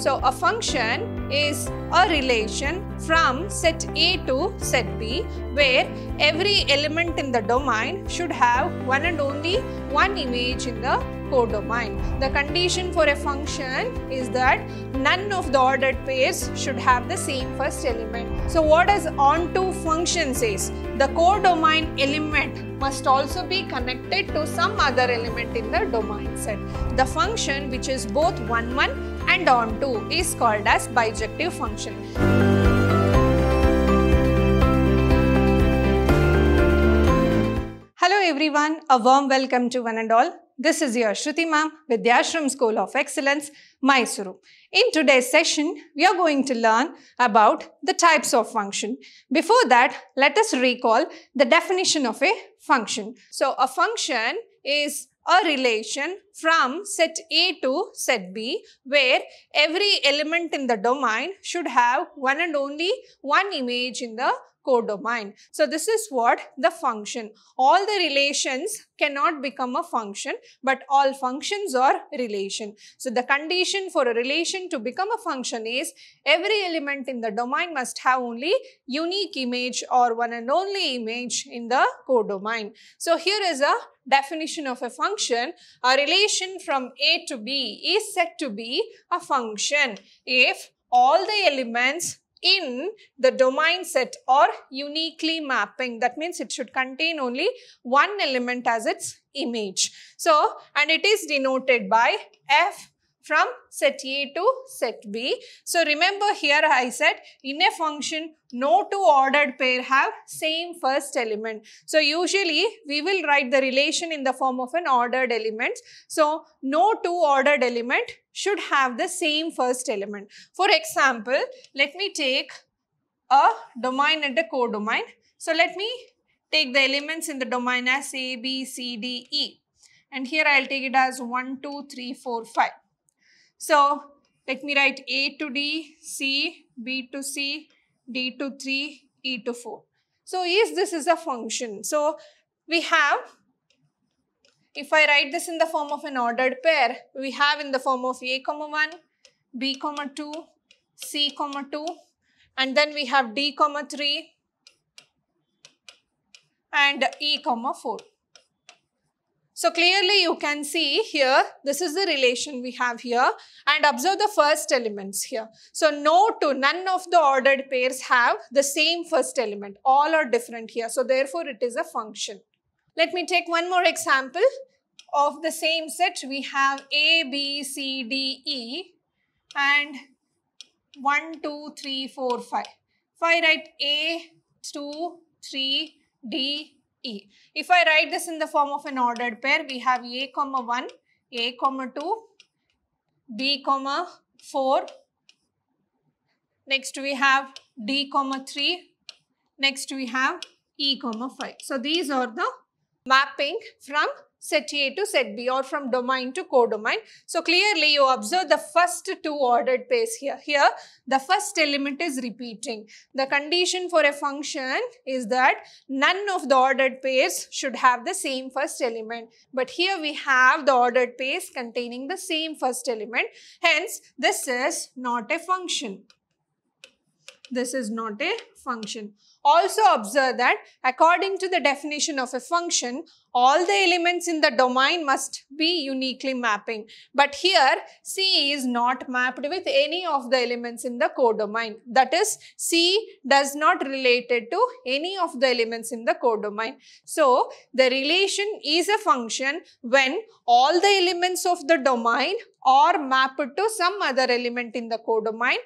So a function is a relation from set A to set B where every element in the domain should have one and only one image in the codomain. The condition for a function is that none of the ordered pairs should have the same first element. So what does onto function says? The codomain element must also be connected to some other element in the domain set. The function which is both one-one and onto is called as bijective function. Hello everyone, a warm welcome to one and all. This is your Shruti Ma'am, Ashram School of Excellence, Mysuru. In today's session, we are going to learn about the types of function. Before that, let us recall the definition of a function. So, a function is a relation from set A to set B where every element in the domain should have one and only one image in the codomain. So this is what the function. All the relations cannot become a function, but all functions are relation. So the condition for a relation to become a function is every element in the domain must have only unique image or one and only image in the codomain. So here is a definition of a function, a relation from A to B is said to be a function if all the elements in the domain set are uniquely mapping. That means it should contain only one element as its image. So, and it is denoted by F from set A to set B. So remember here I said in a function no two ordered pair have same first element. So usually we will write the relation in the form of an ordered element. So no two ordered element should have the same first element. For example, let me take a domain and a codomain. So let me take the elements in the domain as A, B, C, D, E. And here I'll take it as 1, 2, 3, 4, 5. So let me write A to D, C, B to C, D to 3, E to 4. So is this is a function. So we have, if I write this in the form of an ordered pair, we have in the form of A comma 1, B comma 2, C comma 2, and then we have D comma 3 and E comma 4. So clearly you can see here, this is the relation we have here and observe the first elements here. So no to none of the ordered pairs have the same first element. All are different here. So therefore it is a function. Let me take one more example of the same set. We have A, B, C, D, E and 1, 2, 3, 4, 5. If I write A, 2, 3, D, E. If I write this in the form of an ordered pair, we have A comma 1, A comma 2, B comma 4. Next we have D comma 3. Next we have E comma 5. So these are the mapping from set A to set B or from domain to codomain. So clearly you observe the first two ordered pairs here. Here the first element is repeating. The condition for a function is that none of the ordered pairs should have the same first element. But here we have the ordered pairs containing the same first element. Hence this is not a function. This is not a function. Also observe that according to the definition of a function, all the elements in the domain must be uniquely mapping. But here, C is not mapped with any of the elements in the codomain. That is, C does not related to any of the elements in the codomain. So, the relation is a function when all the elements of the domain are mapped to some other element in the codomain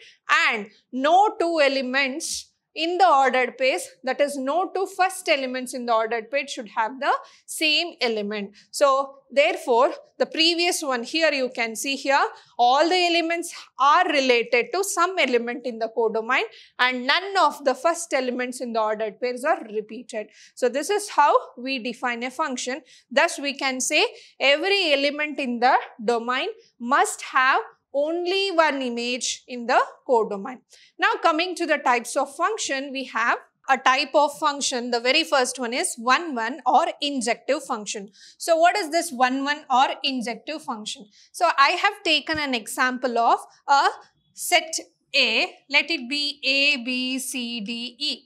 and no two elements in the ordered pairs that is no two first elements in the ordered pair should have the same element. So therefore the previous one here you can see here all the elements are related to some element in the codomain and none of the first elements in the ordered pairs are repeated. So this is how we define a function. Thus we can say every element in the domain must have only one image in the codomain. Now coming to the types of function, we have a type of function. The very first one is 1-1 or injective function. So what is this 1-1 or injective function? So I have taken an example of a set A. Let it be A, B, C, D, E.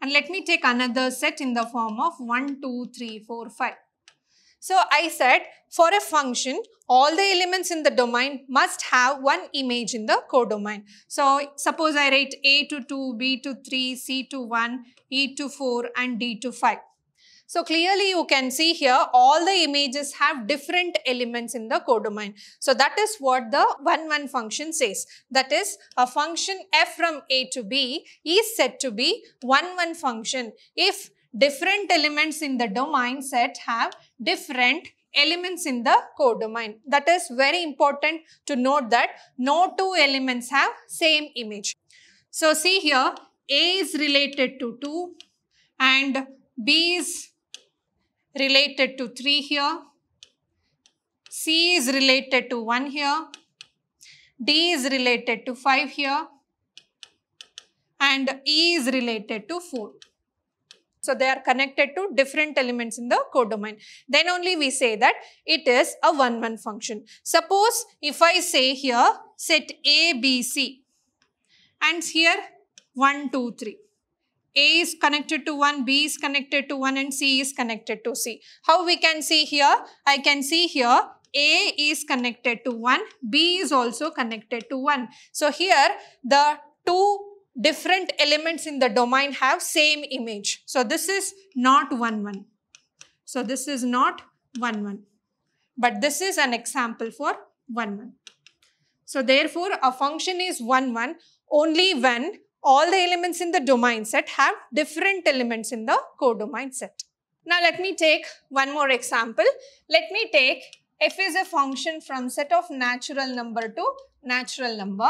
And let me take another set in the form of 1, 2, 3, 4, 5. So I said for a function, all the elements in the domain must have one image in the codomain. So suppose I write A to 2, B to 3, C to 1, E to 4 and D to 5. So clearly you can see here all the images have different elements in the codomain. So that is what the 1-1 function says. That is a function f from a to b is said to be 1-1 function if different elements in the domain set have different elements in the codomain. That is very important to note that no two elements have same image. So see here, A is related to 2 and B is related to 3 here. C is related to 1 here. D is related to 5 here. And E is related to 4. So they are connected to different elements in the codomain. Then only we say that it is a one-one function. Suppose if I say here set A, B, C and here 1, 2, 3. A is connected to 1, B is connected to 1 and C is connected to C. How we can see here? I can see here A is connected to 1, B is also connected to 1. So here the 2 different elements in the domain have same image. So this is not 1, 1. So this is not 1, 1. But this is an example for 1, 1. So therefore, a function is 1, 1 only when all the elements in the domain set have different elements in the codomain set. Now let me take one more example. Let me take f is a function from set of natural number to natural number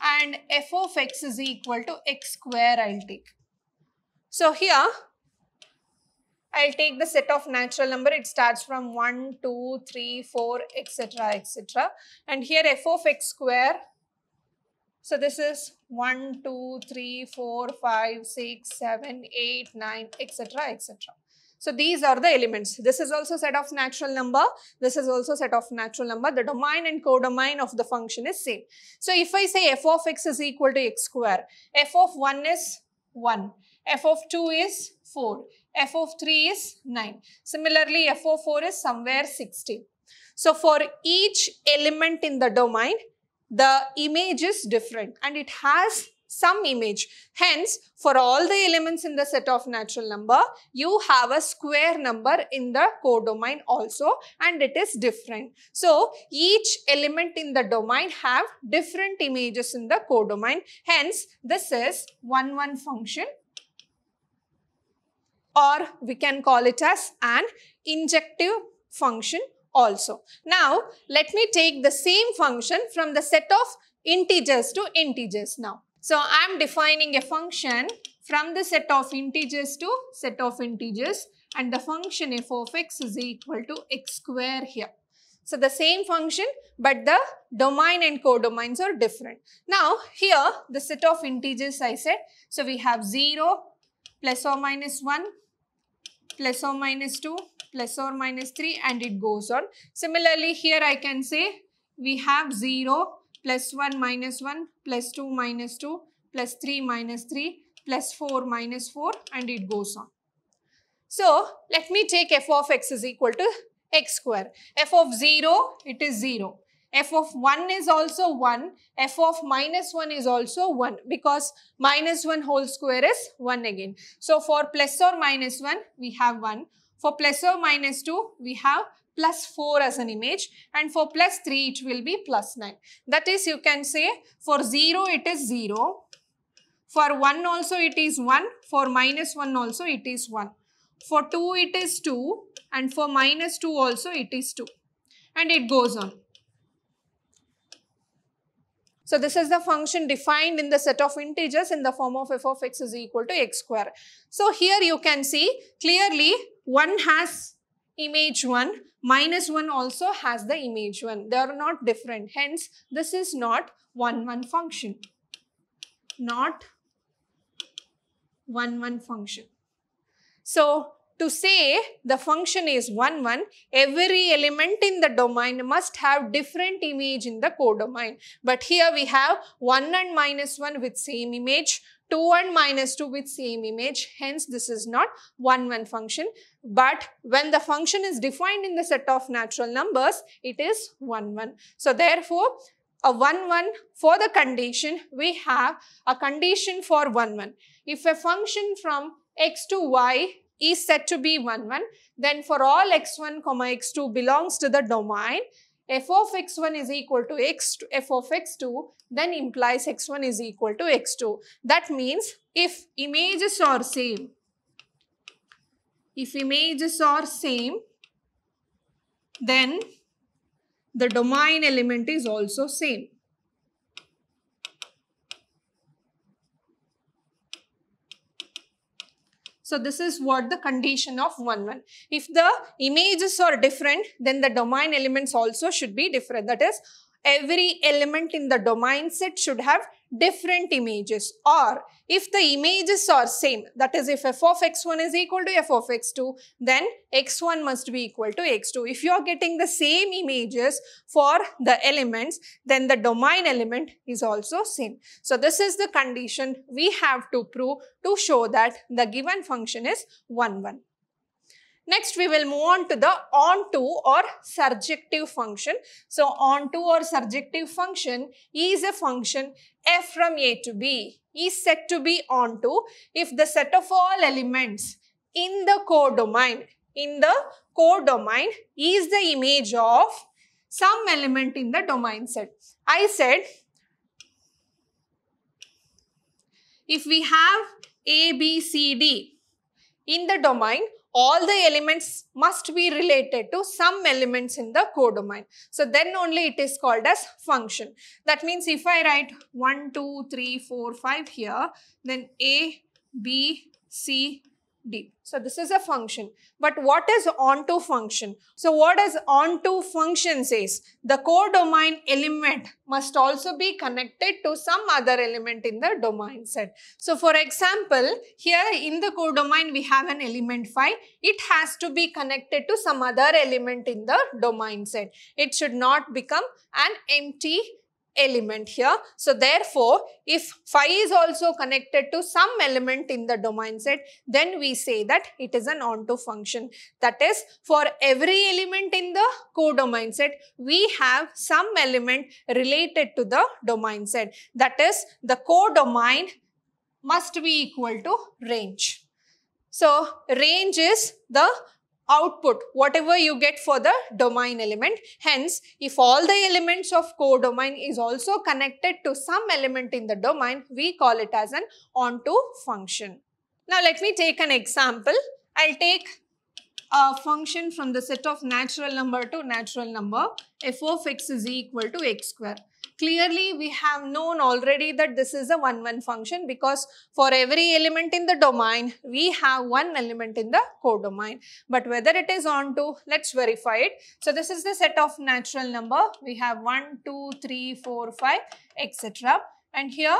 and f of x is equal to x square I'll take. So here I'll take the set of natural number. It starts from 1, 2, 3, 4, etc. etc. And here f of x square. So this is 1, 2, 3, 4, 5, 6, 7, 8, 9, etc. etc. So these are the elements. This is also set of natural number. This is also set of natural number. The domain and codomain of the function is same. So if I say f of x is equal to x square, f of 1 is 1, f of 2 is 4, f of 3 is 9. Similarly, f of 4 is somewhere 16. So for each element in the domain, the image is different and it has some image. Hence, for all the elements in the set of natural number, you have a square number in the codomain also and it is different. So, each element in the domain have different images in the codomain. Hence, this is 1-1 function or we can call it as an injective function also. Now, let me take the same function from the set of integers to integers now. So I'm defining a function from the set of integers to set of integers and the function f of x is equal to x square here. So the same function but the domain and codomains are different. Now here the set of integers I said. So we have 0 plus or minus 1 plus or minus 2 plus or minus 3 and it goes on. Similarly here I can say we have 0 plus 1 minus 1 plus 2 minus 2 plus 3 minus 3 plus 4 minus 4 and it goes on. So let me take f of x is equal to x square. f of 0 it is 0 f of 1 is also 1, f of minus 1 is also 1 because minus 1 whole square is 1 again. So for plus or minus 1, we have 1. For plus or minus 2, we have plus 4 as an image and for plus 3 it will be plus 9. That is you can say for 0 it is 0, for 1 also it is 1, for minus 1 also it is 1. For 2 it is 2 and for minus 2 also it is 2 and it goes on. So this is the function defined in the set of integers in the form of f of x is equal to x square. So here you can see clearly 1 has image 1 minus 1 also has the image 1 they are not different hence this is not 1 1 function not 1 1 function so to say the function is 1 1 every element in the domain must have different image in the codomain but here we have 1 and minus 1 with same image 2 and minus 2 with same image. Hence, this is not 1-1 function. But when the function is defined in the set of natural numbers, it is 1-1. So, therefore, a 1-1 for the condition, we have a condition for 1-1. If a function from x to y is said to be 1-1, then for all x1, comma x2 belongs to the domain, f of x1 is equal to x f of x2 then implies x1 is equal to x2. That means if images are same, if images are same then the domain element is also same. So this is what the condition of 1, 1. If the images are different, then the domain elements also should be different. That is, every element in the domain set should have different images or if the images are same that is if f of x1 is equal to f of x2 then x1 must be equal to x2 if you are getting the same images for the elements then the domain element is also same so this is the condition we have to prove to show that the given function is 1 1 Next, we will move on to the onto or surjective function. So, onto or surjective function is a function f from a to b is said to be onto if the set of all elements in the codomain in the codomain is the image of some element in the domain set. I said if we have A, B, C, D in the domain, all the elements must be related to some elements in the codomain. So then only it is called as function. That means if I write 1, 2, 3, 4, 5 here, then A, B, C, so this is a function. But what is onto function? So what does onto function says? The codomain element must also be connected to some other element in the domain set. So for example, here in the codomain we have an element 5. It has to be connected to some other element in the domain set. It should not become an empty element here. So therefore, if phi is also connected to some element in the domain set, then we say that it is an onto function. That is, for every element in the codomain set, we have some element related to the domain set. That is, the codomain must be equal to range. So range is the output, whatever you get for the domain element. Hence, if all the elements of codomain is also connected to some element in the domain, we call it as an onto function. Now, let me take an example. I'll take a function from the set of natural number to natural number, f of x is equal to x square. Clearly, we have known already that this is a 1-1 function because for every element in the domain, we have one element in the codomain. But whether it is onto, let's verify it. So this is the set of natural number. We have 1, 2, 3, 4, 5, etc. And here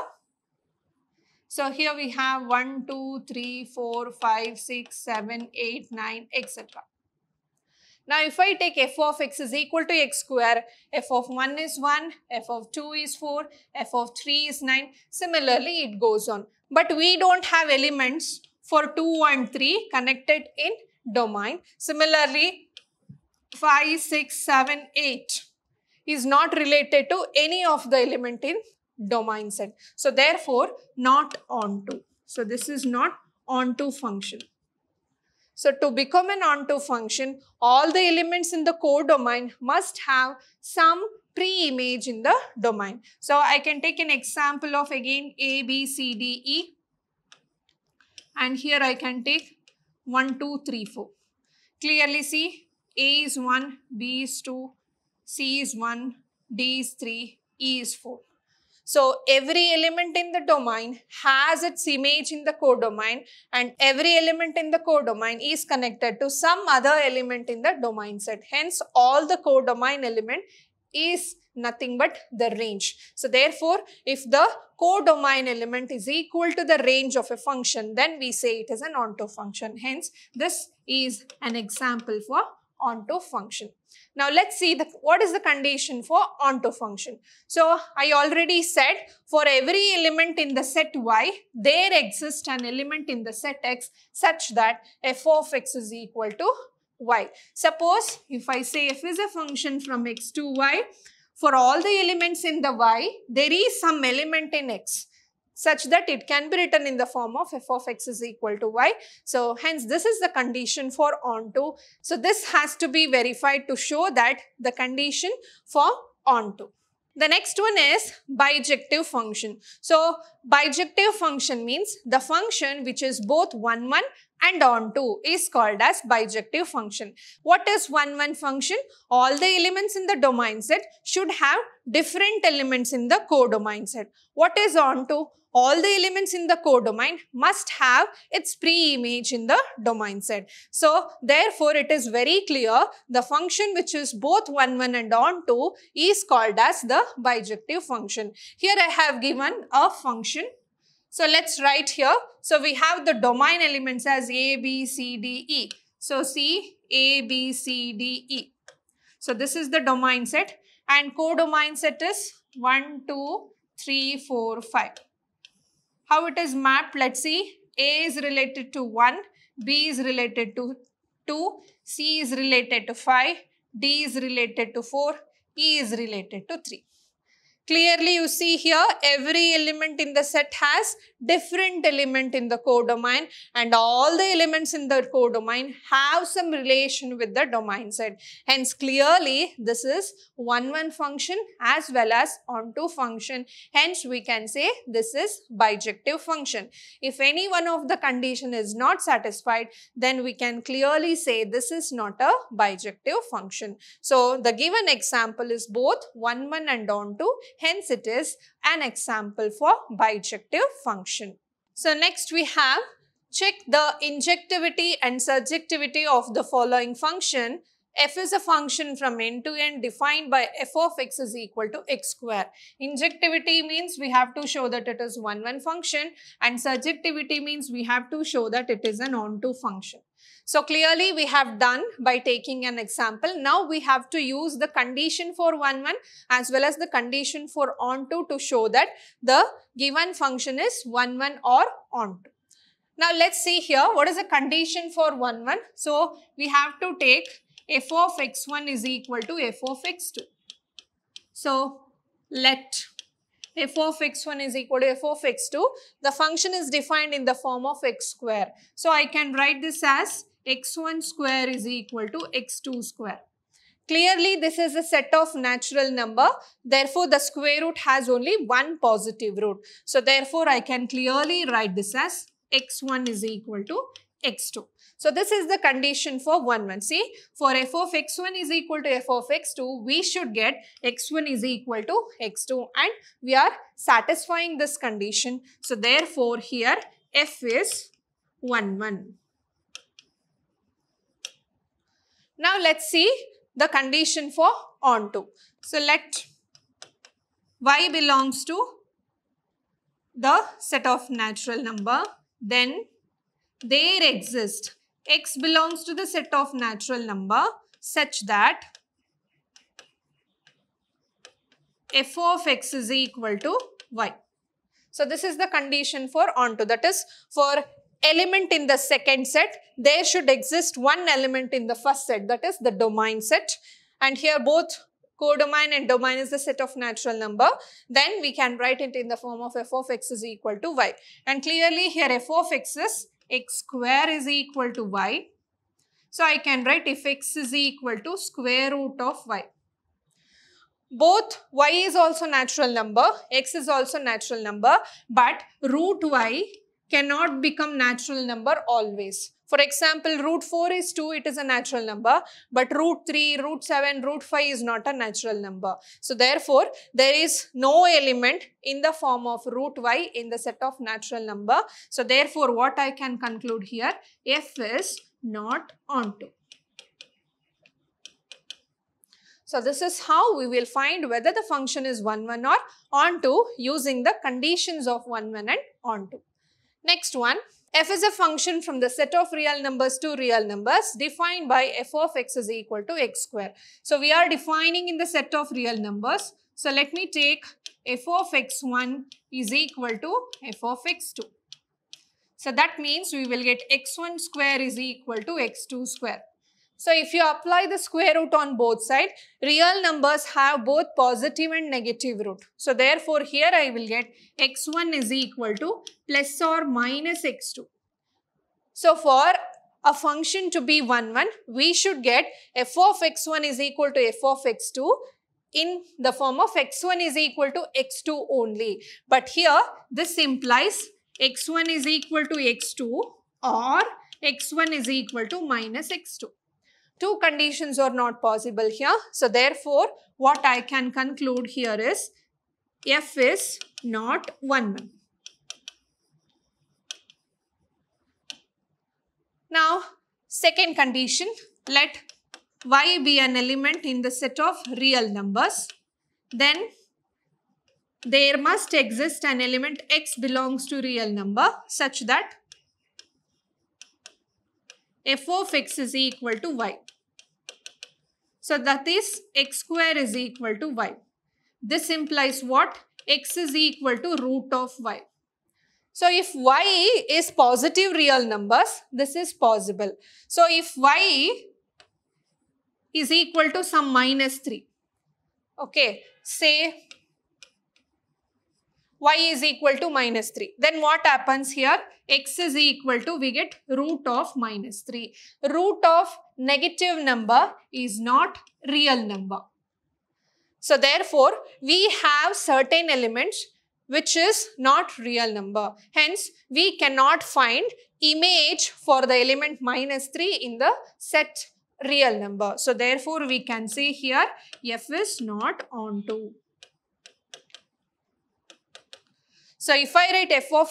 so here we have 1, 2, 3, 4, 5, 6, 7, 8, 9, etc. Now, if I take f of x is equal to x square, f of 1 is 1, f of 2 is 4, f of 3 is 9. Similarly, it goes on. But we don't have elements for 2 and 3 connected in domain. Similarly, 5, 6, 7, 8 is not related to any of the element in domain set. So, therefore, not onto. So, this is not onto function. So to become an onto function, all the elements in the codomain must have some pre-image in the domain. So I can take an example of again A, B, C, D, E. And here I can take 1, 2, 3, 4. Clearly see A is 1, B is 2, C is 1, D is 3, E is 4. So every element in the domain has its image in the codomain and every element in the codomain is connected to some other element in the domain set. Hence all the codomain element is nothing but the range. So therefore, if the codomain element is equal to the range of a function, then we say it is an onto function. Hence, this is an example for onto function. Now let's see the, what is the condition for onto function. So I already said for every element in the set Y, there exists an element in the set X such that f of x is equal to y. Suppose if I say f is a function from x to y, for all the elements in the y, there is some element in x such that it can be written in the form of f of x is equal to y. So hence this is the condition for onto. So this has to be verified to show that the condition for onto. The next one is bijective function. So bijective function means the function which is both 1, 1 and onto is called as bijective function. What is 1, 1 function? All the elements in the domain set should have different elements in the codomain set. What is onto? all the elements in the codomain must have its pre-image in the domain set. So therefore, it is very clear the function which is both 1, 1 and on 2 is called as the bijective function. Here I have given a function. So let's write here. So we have the domain elements as A, B, C, D, E. So C, A, B, C, D, E. So this is the domain set and codomain set is 1, 2, 3, 4, 5. How it is mapped, let's see. A is related to 1, B is related to 2, C is related to 5, D is related to 4, E is related to 3. Clearly, you see here, every element in the set has different element in the codomain and all the elements in the codomain have some relation with the domain set. Hence, clearly, this is 1-1 function as well as onto function. Hence, we can say this is bijective function. If any one of the condition is not satisfied, then we can clearly say this is not a bijective function. So, the given example is both 1-1 and onto Hence, it is an example for bijective function. So, next we have check the injectivity and surjectivity of the following function f is a function from end to end defined by f of x is equal to x square. Injectivity means we have to show that it is one-one function and surjectivity means we have to show that it is an onto function. So clearly we have done by taking an example. Now we have to use the condition for 1, 1 as well as the condition for onto to show that the given function is 1, 1 or onto. Now let's see here what is the condition for 1, 1. So we have to take f of x1 is equal to f of x2. So let f of x1 is equal to f of x2. The function is defined in the form of x square. So I can write this as x1 square is equal to x2 square. Clearly, this is a set of natural number. Therefore, the square root has only one positive root. So, therefore, I can clearly write this as x1 is equal to x2. So, this is the condition for 1, 1. See, for f of x1 is equal to f of x2, we should get x1 is equal to x2 and we are satisfying this condition. So, therefore, here f is 1, 1. Now let's see the condition for onto. So let y belongs to the set of natural number, then there exist x belongs to the set of natural number such that f of x is equal to y. So this is the condition for onto that is for element in the second set, there should exist one element in the first set, that is the domain set. And here both codomain and domain is the set of natural number. Then we can write it in the form of f of x is equal to y. And clearly here f of x is x square is equal to y. So I can write if x is equal to square root of y. Both y is also natural number, x is also natural number, but root y cannot become natural number always. For example, root 4 is 2, it is a natural number, but root 3, root 7, root 5 is not a natural number. So therefore, there is no element in the form of root y in the set of natural number. So therefore, what I can conclude here, f is not onto. So this is how we will find whether the function is 1, 1 or onto using the conditions of 1, 1 and onto. Next one, f is a function from the set of real numbers to real numbers defined by f of x is equal to x square. So we are defining in the set of real numbers. So let me take f of x1 is equal to f of x2. So that means we will get x1 square is equal to x2 square. So if you apply the square root on both sides, real numbers have both positive and negative root. So therefore here I will get x1 is equal to plus or minus x2. So for a function to be 1, 1, we should get f of x1 is equal to f of x2 in the form of x1 is equal to x2 only. But here, this implies x1 is equal to x2 or x1 is equal to minus x2. Two conditions are not possible here. So therefore, what I can conclude here is F is not 1. Now, second condition, let y be an element in the set of real numbers. Then there must exist an element x belongs to real number such that f of x is equal to y. So that is x square is equal to y. This implies what? x is equal to root of y. So if y is positive real numbers, this is possible. So if y is equal to some minus 3, okay, say y is equal to minus 3. Then what happens here? x is equal to, we get root of minus 3. Root of negative number is not real number. So therefore, we have certain elements which is not real number. Hence, we cannot find image for the element minus 3 in the set real number. So therefore, we can say here f is not onto. So if I write f of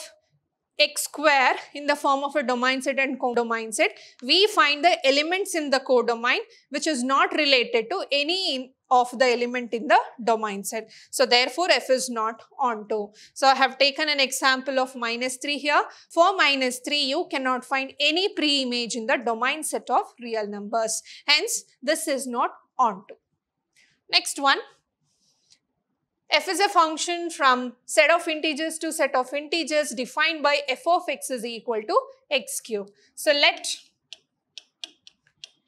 x square in the form of a domain set and codomain set, we find the elements in the codomain which is not related to any of the element in the domain set. So therefore f is not onto. So I have taken an example of minus 3 here. For minus 3 you cannot find any pre-image in the domain set of real numbers. Hence this is not onto. Next one f is a function from set of integers to set of integers defined by f of x is equal to x cube. So let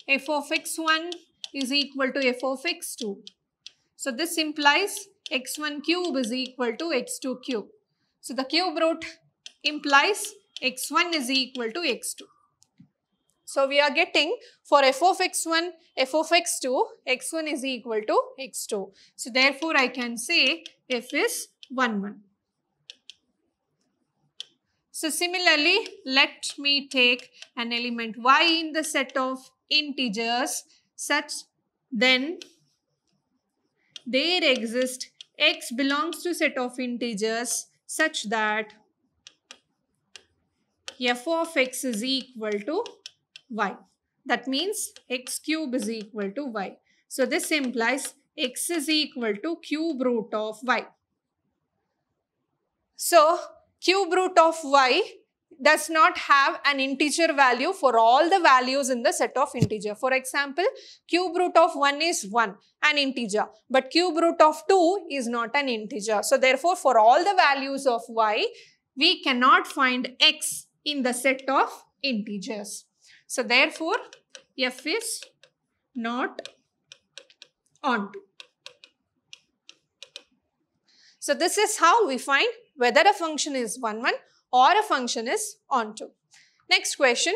f of x1 is equal to f of x2. So this implies x1 cube is equal to x2 cube. So the cube root implies x1 is equal to x2. So we are getting for f of x1, f of x2, x1 is equal to x2. So therefore I can say f is 1, 1. So similarly, let me take an element y in the set of integers such then there exist x belongs to set of integers such that f of x is equal to y. That means x cube is equal to y. So this implies x is equal to cube root of y. So cube root of y does not have an integer value for all the values in the set of integer. For example, cube root of 1 is 1, an integer. But cube root of 2 is not an integer. So therefore, for all the values of y, we cannot find x in the set of integers. So therefore, F is not onto. So this is how we find whether a function is 1, 1 or a function is onto. Next question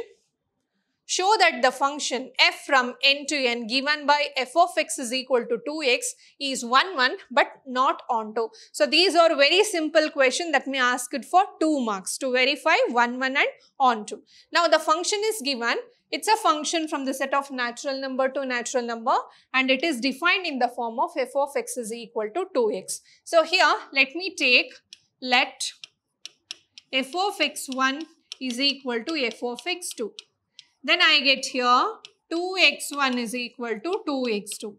show that the function f from n to n given by f of x is equal to 2x is 1 1 but not onto. So these are very simple question that may ask it for 2 marks to verify 1 1 and onto. Now the function is given. It's a function from the set of natural number to natural number and it is defined in the form of f of x is equal to 2x. So here let me take let f of x1 is equal to f of x2. Then I get here 2x1 is equal to 2x2.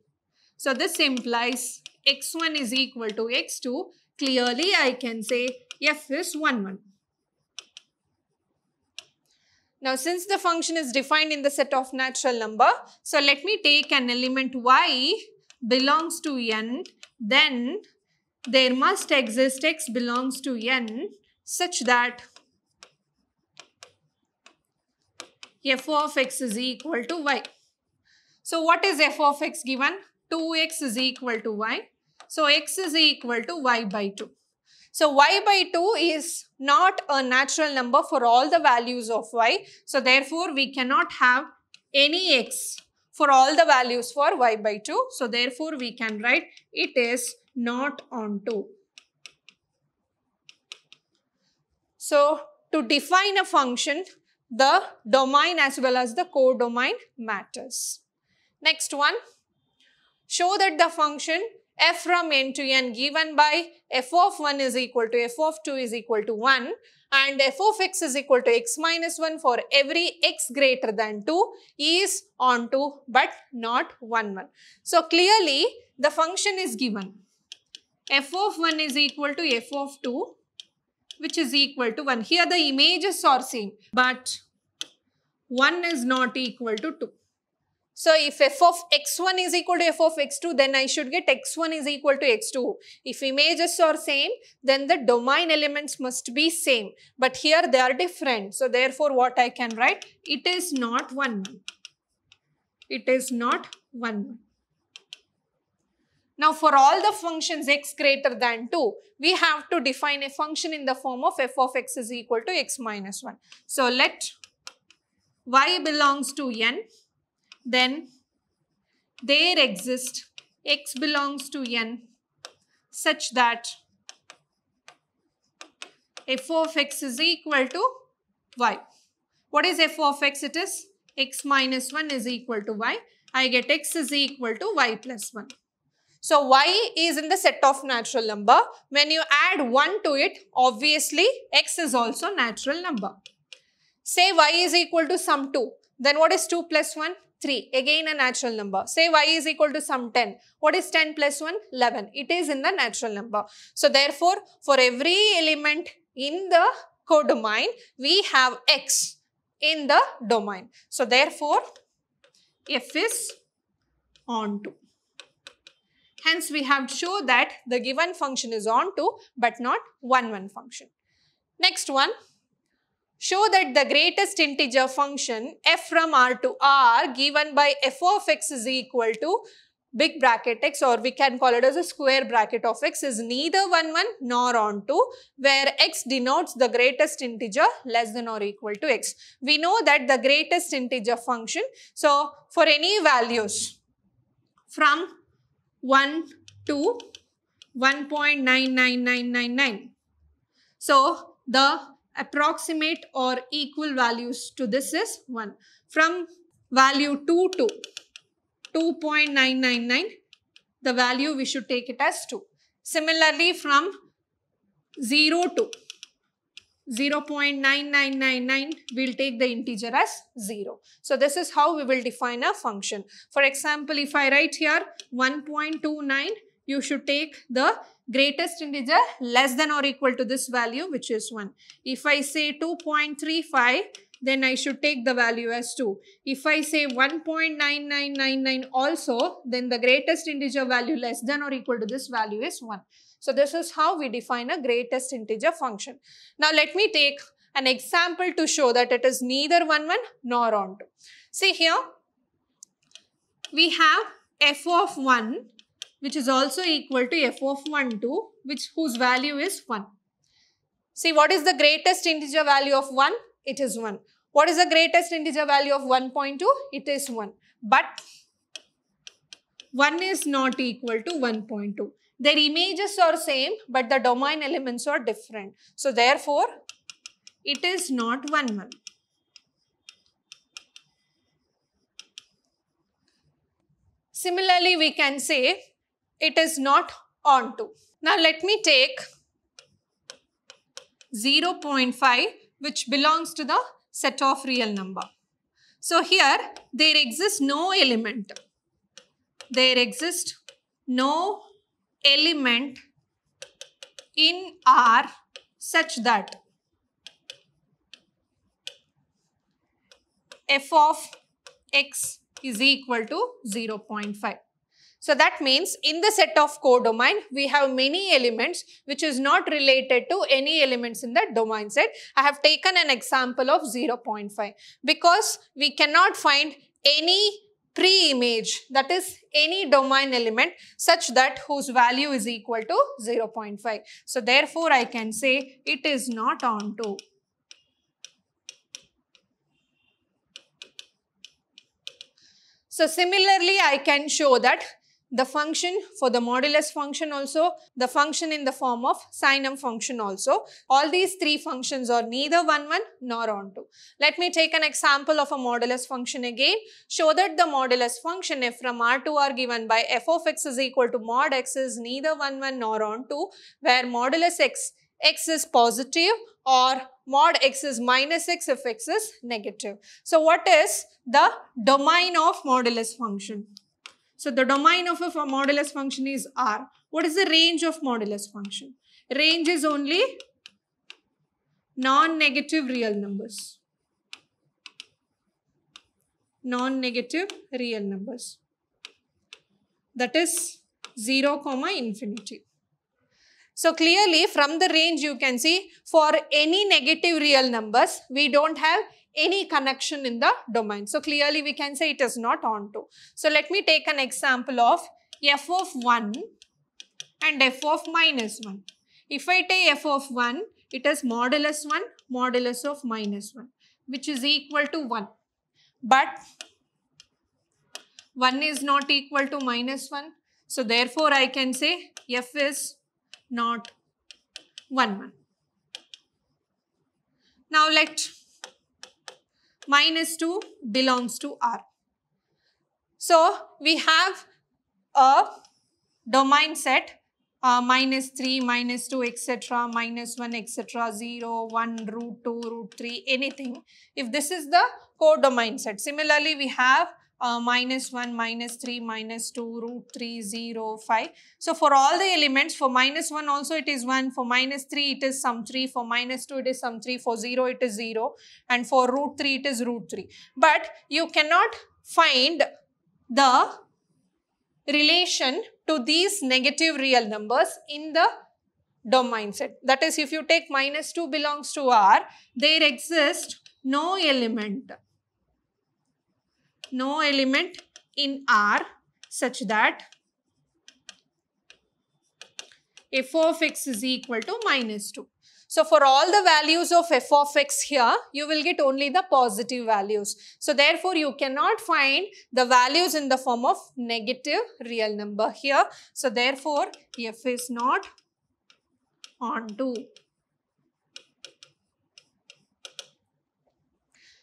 So this implies x1 is equal to x2. Clearly I can say f is 1 1. Now since the function is defined in the set of natural number, so let me take an element y belongs to n, then there must exist x belongs to n such that f of x is equal to y. So what is f of x given? 2x is equal to y. So x is equal to y by 2. So y by 2 is not a natural number for all the values of y. So therefore we cannot have any x for all the values for y by 2. So therefore we can write it is not onto. So to define a function, the domain as well as the codomain matters. Next one, show that the function f from n to n given by f of 1 is equal to f of 2 is equal to 1 and f of x is equal to x minus 1 for every x greater than 2 is onto but not 1 1. So clearly the function is given f of 1 is equal to f of 2 which is equal to 1. Here the images are same, but 1 is not equal to 2. So if f of x1 is equal to f of x2, then I should get x1 is equal to x2. If images are same, then the domain elements must be same. But here they are different. So therefore what I can write, it is not 1. It is not 1. Now for all the functions x greater than 2, we have to define a function in the form of f of x is equal to x minus 1. So let y belongs to n, then there exist x belongs to n such that f of x is equal to y. What is f of x? It is x minus 1 is equal to y. I get x is equal to y plus 1. So y is in the set of natural number. When you add 1 to it, obviously x is also natural number. Say y is equal to sum 2. Then what is 2 plus 1? 3. Again a natural number. Say y is equal to sum 10. What is 10 plus 1? 11. It is in the natural number. So therefore, for every element in the codomain, we have x in the domain. So therefore, f is on 2. Hence, we have to show that the given function is onto but not 1, 1 function. Next one, show that the greatest integer function f from R to R given by f of x is equal to big bracket x or we can call it as a square bracket of x is neither 1, 1 nor onto where x denotes the greatest integer less than or equal to x. We know that the greatest integer function. So, for any values from 1 to 1.99999. So the approximate or equal values to this is 1. From value 2 to 2.999, the value we should take it as 2. Similarly, from 0 to 0 0.9999 we'll take the integer as 0. So this is how we will define a function. For example, if I write here 1.29 you should take the greatest integer less than or equal to this value which is 1. If I say 2.35 then I should take the value as 2. If I say 1.9999 also, then the greatest integer value less than or equal to this value is 1. So this is how we define a greatest integer function. Now let me take an example to show that it is neither 1, 1 nor onto. 2. See here, we have f of 1 which is also equal to f of 1, 2 which whose value is 1. See what is the greatest integer value of 1? It is 1. What is the greatest integer value of 1.2? It is 1. But 1 is not equal to 1.2. Their images are same, but the domain elements are different. So therefore, it is not one one Similarly, we can say it is not onto. Now let me take 0.5 which belongs to the set of real number. So here there exists no element. There exists no element in R such that f of x is equal to 0 0.5. So that means in the set of codomain, we have many elements which is not related to any elements in the domain set. I have taken an example of 0 0.5 because we cannot find any pre-image that is any domain element such that whose value is equal to 0.5. So therefore I can say it is not onto. So similarly I can show that the function for the modulus function also, the function in the form of sinum function also. All these three functions are neither 1, 1 nor onto. Let me take an example of a modulus function again. Show that the modulus function f from R to R given by f of x is equal to mod x is neither 1, 1 nor onto where modulus x, x is positive or mod x is minus x if x is negative. So what is the domain of modulus function? So the domain of a modulus function is R. What is the range of modulus function? Range is only non-negative real numbers. Non-negative real numbers. That is 0 comma infinity. So clearly from the range you can see for any negative real numbers, we don't have any connection in the domain. So clearly we can say it is not onto. So let me take an example of f of 1 and f of minus 1. If I take f of 1, it is modulus 1, modulus of minus 1 which is equal to 1. But 1 is not equal to minus 1. So therefore I can say f is not 1 1. Now let minus 2 belongs to R. So we have a domain set uh, minus 3, minus 2, etc., minus 1, etc., 0, 1, root 2, root 3, anything. If this is the codomain set. Similarly, we have uh, minus 1, minus 3, minus 2, root 3, 0, 5. So for all the elements, for minus 1 also it is 1, for minus 3 it is some 3, for minus 2 it is some 3, for 0 it is 0 and for root 3 it is root 3. But you cannot find the relation to these negative real numbers in the domain set. That is if you take minus 2 belongs to R, there exists no element no element in R such that f of x is equal to minus 2. So for all the values of f of x here, you will get only the positive values. So therefore, you cannot find the values in the form of negative real number here. So therefore, f is not onto.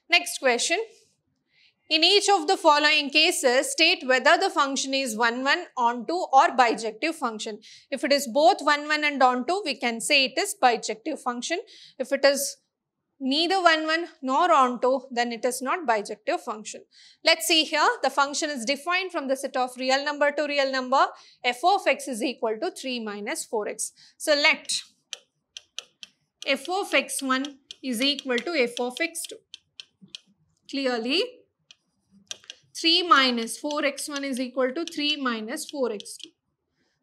Next question. In each of the following cases, state whether the function is 1-1, onto or bijective function. If it is both 1-1 and onto, we can say it is bijective function. If it is neither 1-1 nor onto, then it is not bijective function. Let's see here, the function is defined from the set of real number to real number. f of x is equal to 3 minus 4x. Select f of x1 is equal to f of x2. Clearly, 3 minus 4x1 is equal to 3 minus 4x2.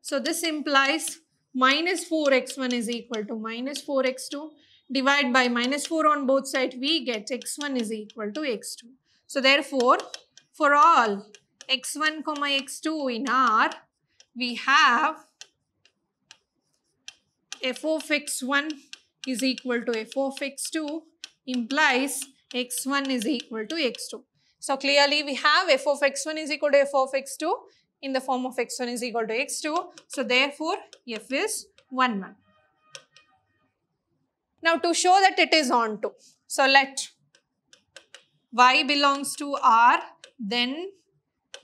So this implies minus 4x1 is equal to minus 4x2. Divide by minus 4 on both sides, we get x1 is equal to x2. So therefore, for all x1 comma x2 in R, we have f of x1 is equal to f of x2 implies x1 is equal to x2. So clearly we have f of x1 is equal to f of x2 in the form of x1 is equal to x2. So therefore f is 1 1. Now to show that it is onto. So let y belongs to R then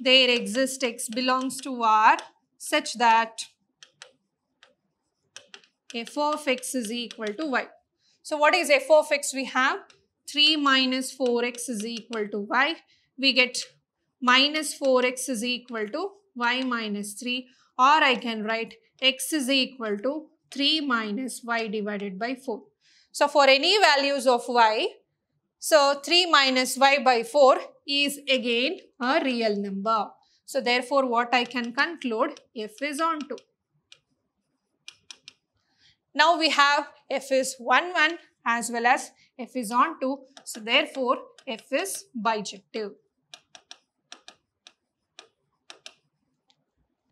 there exists x belongs to R such that f of x is equal to y. So what is f of x we have? 3 minus 4x is equal to y. We get minus 4x is equal to y minus 3 or I can write x is equal to 3 minus y divided by 4. So for any values of y, so 3 minus y by 4 is again a real number. So therefore what I can conclude f is on 2. Now we have f is 1 1 as well as F is on 2. So therefore, F is bijective.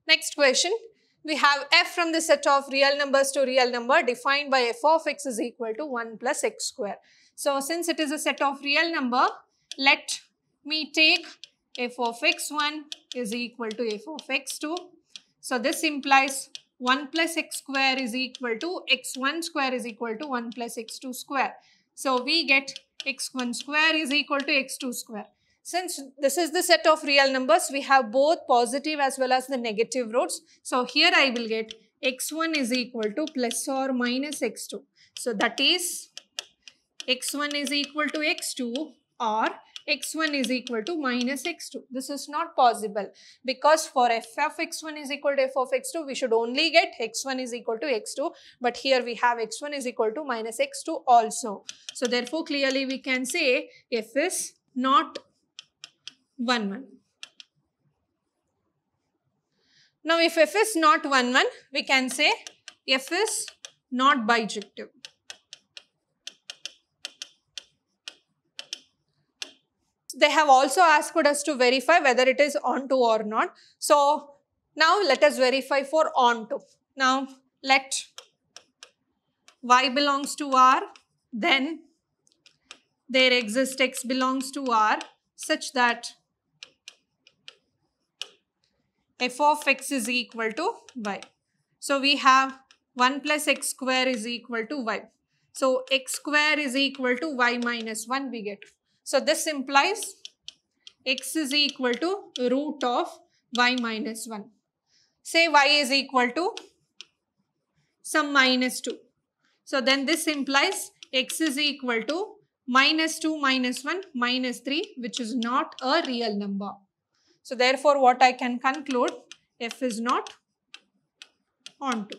Next question. We have f from the set of real numbers to real number defined by f of x is equal to 1 plus x square. So, since it is a set of real number, let me take f of x1 is equal to f of x2. So, this implies 1 plus x square is equal to x1 square is equal to 1 plus x2 square. So we get x1 square is equal to x2 square. Since this is the set of real numbers, we have both positive as well as the negative roots. So here I will get x1 is equal to plus or minus x2. So that is x1 is equal to x2 or x1 is equal to minus x2. This is not possible because for f of x1 is equal to f of x2, we should only get x1 is equal to x2. But here we have x1 is equal to minus x2 also. So therefore, clearly we can say f is not 1, 1. Now, if f is not 1, 1, we can say f is not bijective. they have also asked us to verify whether it is onto or not. So now let us verify for onto. Now let y belongs to r, then there exists x belongs to r such that f of x is equal to y. So we have 1 plus x square is equal to y. So x square is equal to y minus 1 we get. So this implies x is equal to root of y minus 1. Say y is equal to some minus 2. So then this implies x is equal to minus 2 minus 1 minus 3 which is not a real number. So therefore what I can conclude f is not onto.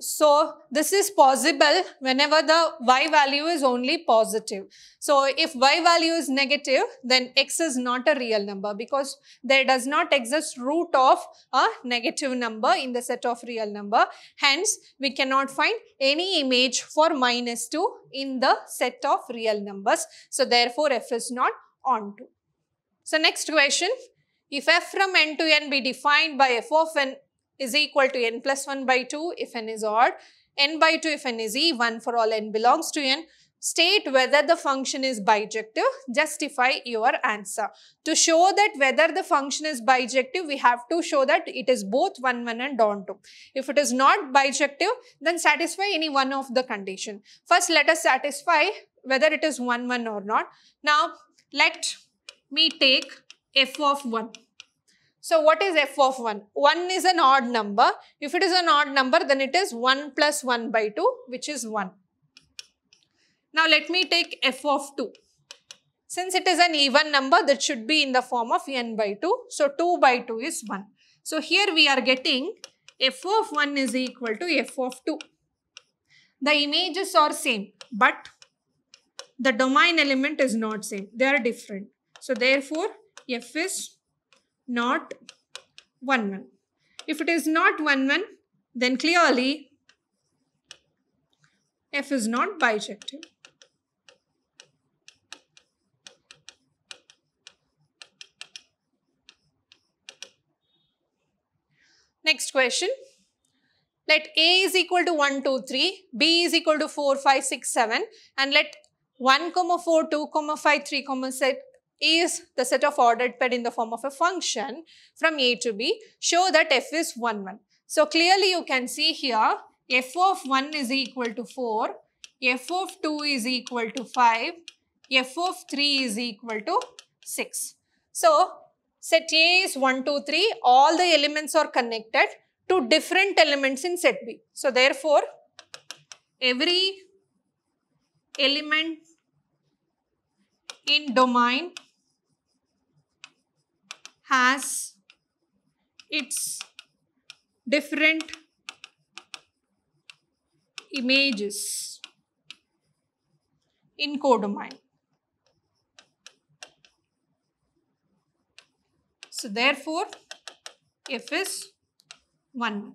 So this is possible whenever the y value is only positive. So if y value is negative, then x is not a real number because there does not exist root of a negative number in the set of real number. Hence, we cannot find any image for minus 2 in the set of real numbers. So therefore, f is not onto. So next question, if f from n to n be defined by f of n is equal to n plus 1 by 2 if n is odd, n by 2 if n is even. one for all n belongs to n. State whether the function is bijective, justify your answer. To show that whether the function is bijective, we have to show that it is both 1, 1 and down 2. If it is not bijective, then satisfy any one of the condition. First, let us satisfy whether it is 1, 1 or not. Now, let me take f of 1. So what is f of 1? 1 is an odd number. If it is an odd number, then it is 1 plus 1 by 2, which is 1. Now let me take f of 2. Since it is an even number, that should be in the form of n by 2. So 2 by 2 is 1. So here we are getting f of 1 is equal to f of 2. The images are same, but the domain element is not same. They are different. So therefore, f is not 1 1. If it is not 1 1, then clearly f is not bijective. Next question. Let A is equal to 1, 2, 3, B is equal to 4, 5, 6, 7 and let 1, comma 4, 2, comma 5, 3, comma is the set of ordered pair in the form of a function from A to B, show that f is 1, 1. So clearly you can see here f of 1 is equal to 4, f of 2 is equal to 5, f of 3 is equal to 6. So set A is 1, 2, 3. All the elements are connected to different elements in set B. So therefore, every element in domain has its different images in codomain. So therefore, F is 1.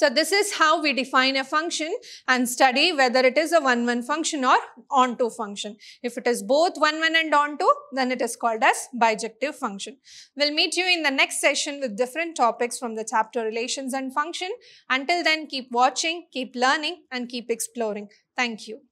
So this is how we define a function and study whether it is a one-one function or onto function. If it is both one-one and onto, then it is called as bijective function. We'll meet you in the next session with different topics from the chapter relations and function. Until then, keep watching, keep learning and keep exploring. Thank you.